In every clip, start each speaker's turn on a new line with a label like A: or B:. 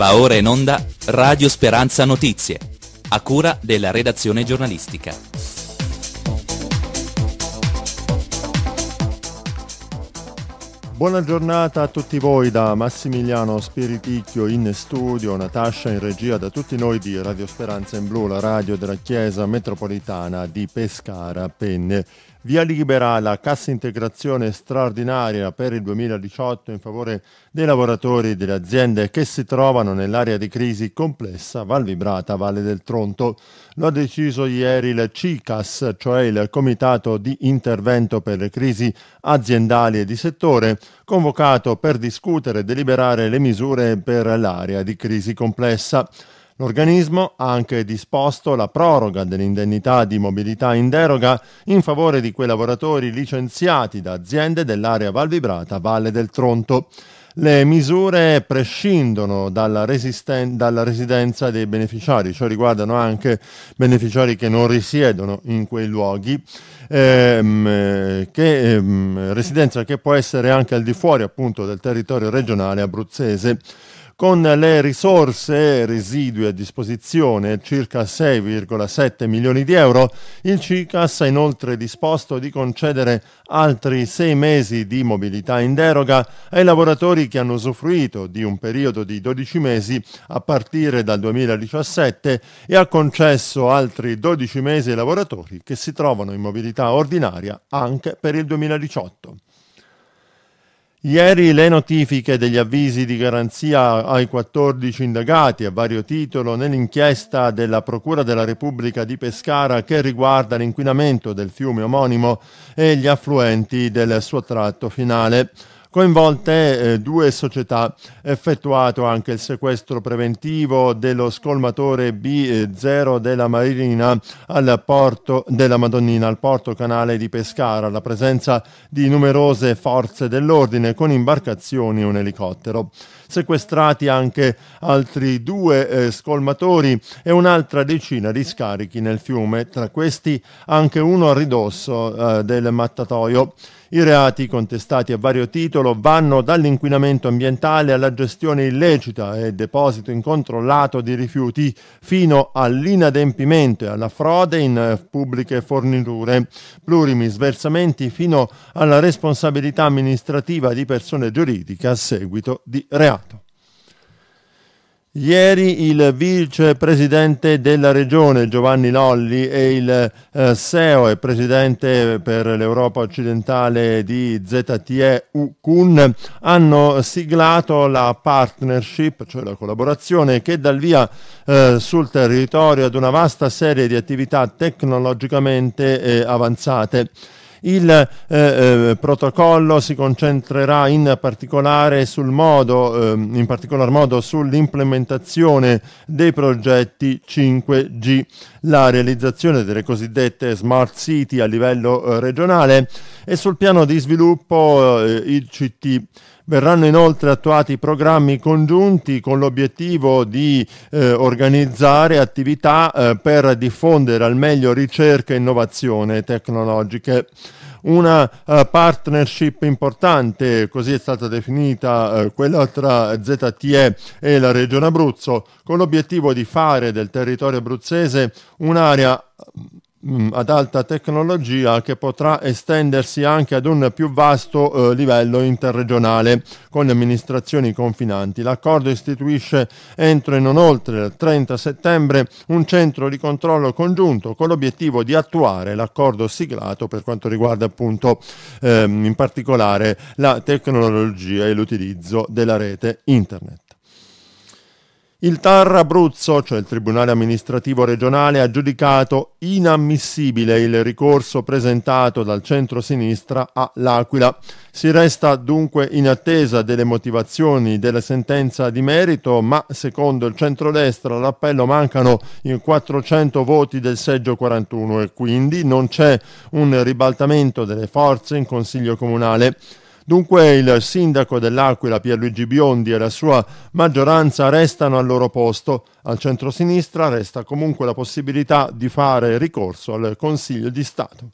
A: Va ora in onda Radio Speranza Notizie, a cura della redazione giornalistica. Buona giornata a tutti voi da Massimiliano Spiriticchio in studio, Natascia in regia, da tutti noi di Radio Speranza in Blu, la radio della Chiesa Metropolitana di Pescara Penne. Via libera la cassa integrazione straordinaria per il 2018 in favore dei lavoratori e delle aziende che si trovano nell'area di crisi complessa Val Vibrata, Valle del Tronto. Lo ha deciso ieri il CICAS, cioè il Comitato di Intervento per le Crisi Aziendali e di Settore, convocato per discutere e deliberare le misure per l'area di crisi complessa. L'organismo ha anche disposto la proroga dell'indennità di mobilità in deroga in favore di quei lavoratori licenziati da aziende dell'area Valvibrata Valle del Tronto. Le misure prescindono dalla, resisten- dalla, residenza dei beneficiari, cioè riguardano anche beneficiari che non risiedono in quei luoghi, ehm, che, ehm, residenza che può essere anche al di fuori appunto del territorio regionale abruzzese. Con le risorse residue a disposizione, circa 6,7 milioni di euro, il CICAS ha inoltre disposto di concedere altri sei mesi di mobilità in deroga ai lavoratori che hanno usufruito di un periodo di 12 mesi a partire dal 2017 e ha concesso altri 12 mesi ai lavoratori che si trovano in mobilità ordinaria anche per il 2018. Ieri le notifiche degli avvisi di garanzia ai 14 indagati a vario titolo nell'inchiesta della Procura della Repubblica di Pescara che riguarda l'inquinamento del fiume omonimo e gli affluenti del suo tratto finale coinvolte eh, due società. Effettuato anche il sequestro preventivo dello scolmatore B0 della Marina al porto della Madonnina, al porto canale di Pescara, la presenza di numerose forze dell'ordine con imbarcazioni e un elicottero sequestrati anche altri due eh, scolmatori e un'altra decina di scarichi nel fiume, tra questi anche uno a ridosso eh, del mattatoio. I reati contestati a vario titolo vanno dall'inquinamento ambientale alla gestione illecita e deposito incontrollato di rifiuti fino all'inadempimento e alla frode in eh, pubbliche forniture, plurimi sversamenti fino alla responsabilità amministrativa di persone giuridiche a seguito di reati. Stato. Ieri il vicepresidente della regione Giovanni Lolli e il eh, e presidente per l'Europa occidentale di ZTE UCUN hanno siglato la partnership, cioè la collaborazione che dà il via eh, sul territorio ad una vasta serie di attività tecnologicamente eh, avanzate il eh, eh, protocollo si concentrerà in particolare sul modo, eh, in particolar modo sull'implementazione dei progetti 5G, la realizzazione delle cosiddette smart city a livello eh, regionale e sul piano di sviluppo eh, il CT. Verranno inoltre attuati programmi congiunti con l'obiettivo di eh, organizzare attività eh, per diffondere al meglio ricerca e innovazione tecnologiche una uh, partnership importante, così è stata definita uh, quella tra ZTE e la Regione Abruzzo, con l'obiettivo di fare del territorio abruzzese un'area Mm, ad alta tecnologia che potrà estendersi anche ad un più vasto eh, livello interregionale con le amministrazioni confinanti. L'accordo istituisce entro e non oltre il 30 settembre un centro di controllo congiunto con l'obiettivo di attuare l'accordo siglato per quanto riguarda appunto ehm, in particolare la tecnologia e l'utilizzo della rete internet. Il TAR Abruzzo, cioè il Tribunale Amministrativo Regionale, ha giudicato inammissibile il ricorso presentato dal centro-sinistra a L'Aquila. Si resta dunque in attesa delle motivazioni della sentenza di merito, ma secondo il centrodestra all'appello mancano i 400 voti del seggio 41 e quindi non c'è un ribaltamento delle forze in Consiglio Comunale. Dunque il sindaco dell'Aquila Pierluigi Biondi e la sua maggioranza restano al loro posto. Al centro-sinistra resta comunque la possibilità di fare ricorso al Consiglio di Stato.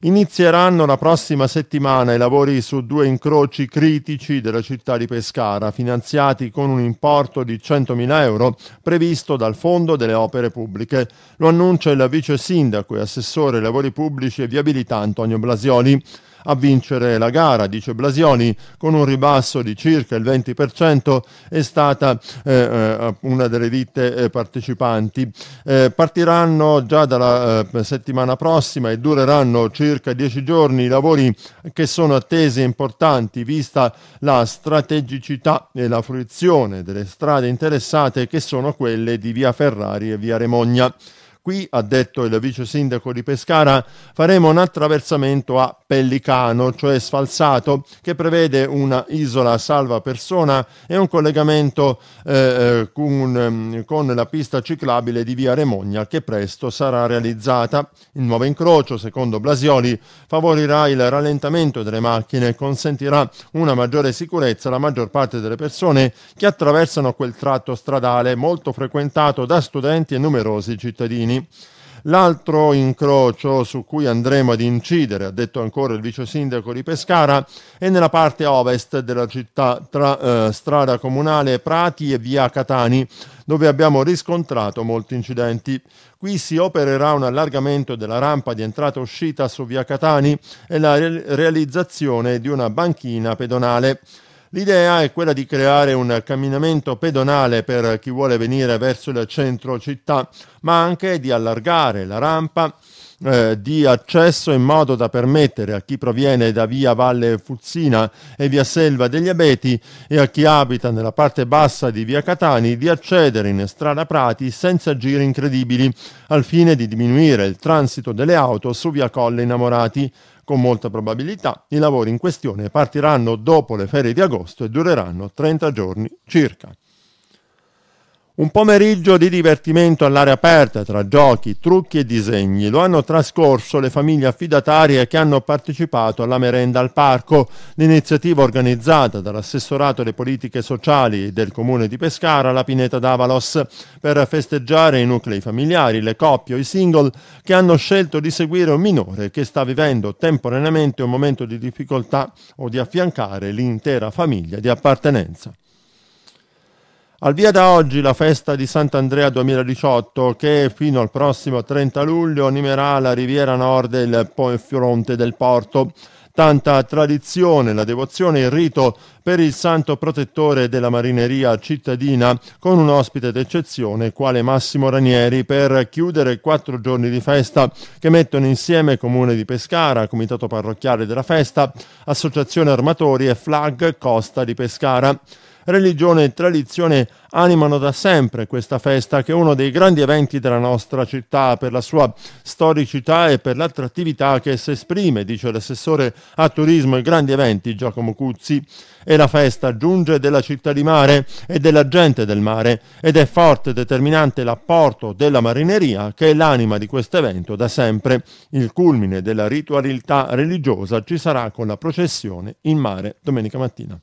A: Inizieranno la prossima settimana i lavori su due incroci critici della città di Pescara, finanziati con un importo di 100.000 euro previsto dal Fondo delle Opere Pubbliche. Lo annuncia il vice sindaco e assessore ai lavori pubblici e viabilità Antonio Blasioli a vincere la gara, dice Blasioni, con un ribasso di circa il 20% è stata eh, eh, una delle ditte eh, partecipanti. Eh, partiranno già dalla eh, settimana prossima e dureranno circa 10 giorni i lavori che sono attesi importanti vista la strategicità e la fruizione delle strade interessate che sono quelle di via Ferrari e via Remogna. Qui, ha detto il vice sindaco di Pescara, faremo un attraversamento a Pellicano, cioè sfalsato, che prevede una isola salva persona e un collegamento eh, eh con, mm, con la pista ciclabile di via Remogna che presto sarà realizzata. Il nuovo incrocio, secondo Blasioli, favorirà il rallentamento delle macchine e consentirà una maggiore sicurezza alla maggior parte delle persone che attraversano quel tratto stradale molto frequentato da studenti e numerosi cittadini anni. L'altro incrocio su cui andremo ad incidere, ha detto ancora il vice sindaco di Pescara, è nella parte ovest della città tra eh, strada comunale Prati e via Catani, dove abbiamo riscontrato molti incidenti. Qui si opererà un allargamento della rampa di entrata e uscita su via Catani e la re- realizzazione di una banchina pedonale. L'idea è quella di creare un camminamento pedonale per chi vuole venire verso il centro città, ma anche di allargare la rampa eh, di accesso in modo da permettere a chi proviene da via Valle Fuzzina e via Selva degli Abeti e a chi abita nella parte bassa di via Catani di accedere in strada Prati senza giri incredibili, al fine di diminuire il transito delle auto su via Colle Innamorati. Con molta probabilità i lavori in questione partiranno dopo le ferie di agosto e dureranno 30 giorni circa. Un pomeriggio di divertimento all'aria aperta tra giochi, trucchi e disegni lo hanno trascorso le famiglie affidatarie che hanno partecipato alla merenda al parco, l'iniziativa organizzata dall'assessorato alle politiche sociali del comune di Pescara la Pineta d'Avalos per festeggiare i nuclei familiari, le coppie o i single che hanno scelto di seguire un minore che sta vivendo temporaneamente un momento di difficoltà o di affiancare l'intera famiglia di appartenenza. Al via da oggi la festa di Sant'Andrea 2018 che fino al prossimo 30 luglio animerà la riviera nord e il fronte del porto. Tanta tradizione, la devozione e il rito per il santo protettore della marineria cittadina con un ospite d'eccezione quale Massimo Ranieri per chiudere quattro giorni di festa che mettono insieme Comune di Pescara, Comitato Parrocchiale della Festa, Associazione Armatori e Flag Costa di Pescara religione e tradizione animano da sempre questa festa che è uno dei grandi eventi della nostra città per la sua storicità e per l'attrattività che essa esprime, dice l'assessore a turismo e grandi eventi Giacomo Cuzzi. E la festa giunge della città di mare e della gente del mare ed è forte e determinante l'apporto della marineria che è l'anima di questo evento da sempre. Il culmine della ritualità religiosa ci sarà con la processione in mare domenica mattina.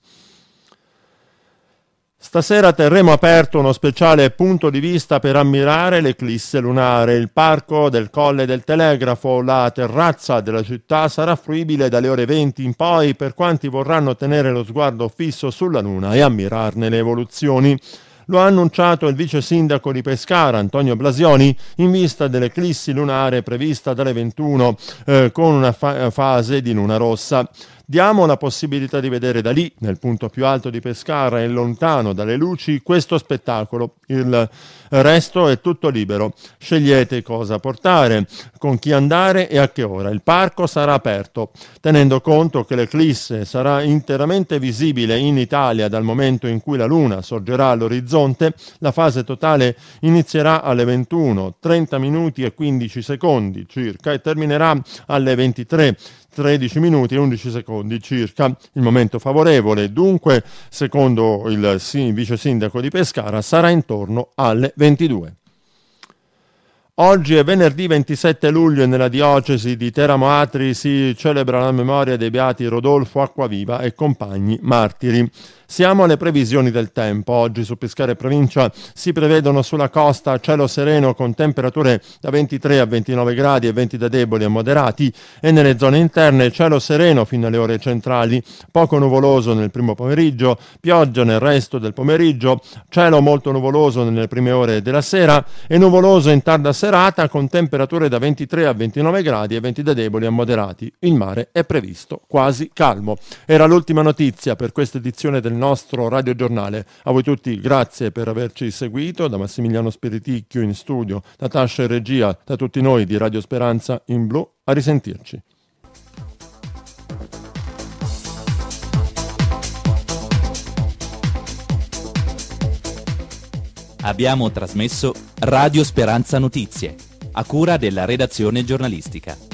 A: Stasera terremo aperto uno speciale punto di vista per ammirare l'eclisse lunare. Il parco del Colle del Telegrafo, la terrazza della città, sarà fruibile dalle ore 20 in poi per quanti vorranno tenere lo sguardo fisso sulla Luna e ammirarne le evoluzioni. Lo ha annunciato il vice sindaco di Pescara, Antonio Blasioni, in vista dell'eclissi lunare prevista dalle 21 eh, con una fa- fase di luna rossa. Diamo una possibilità di vedere da lì, nel punto più alto di Pescara e lontano dalle luci, questo spettacolo, il il resto è tutto libero. Scegliete cosa portare, con chi andare e a che ora. Il parco sarà aperto, tenendo conto che l'eclisse sarà interamente visibile in Italia dal momento in cui la Luna sorgerà all'orizzonte, la fase totale inizierà alle 21, 30 minuti e 15 secondi circa e terminerà alle 23, 13 minuti e 11 secondi circa. Il momento favorevole, dunque, secondo il vice sindaco di Pescara, sarà intorno alle 21. 22. Oggi è venerdì 27 luglio e nella diocesi di Teramo Atri si celebra la memoria dei beati Rodolfo Acquaviva e compagni martiri. Siamo alle previsioni del tempo. Oggi su Pescare Provincia si prevedono sulla costa cielo sereno con temperature da 23 a 29 gradi e venti da deboli a moderati e nelle zone interne cielo sereno fino alle ore centrali, poco nuvoloso nel primo pomeriggio, pioggia nel resto del pomeriggio, cielo molto nuvoloso nelle prime ore della sera e nuvoloso in tarda serata con temperature da 23 a 29 gradi e venti da deboli a moderati. Il mare è previsto quasi calmo. Era l'ultima notizia per questa edizione del del nostro radiogiornale. A voi tutti grazie per averci seguito, da Massimiliano Spiriticchio in studio, da Tascia e regia, da tutti noi di Radio Speranza in blu, a risentirci. Abbiamo trasmesso Radio Speranza Notizie, a cura della redazione giornalistica.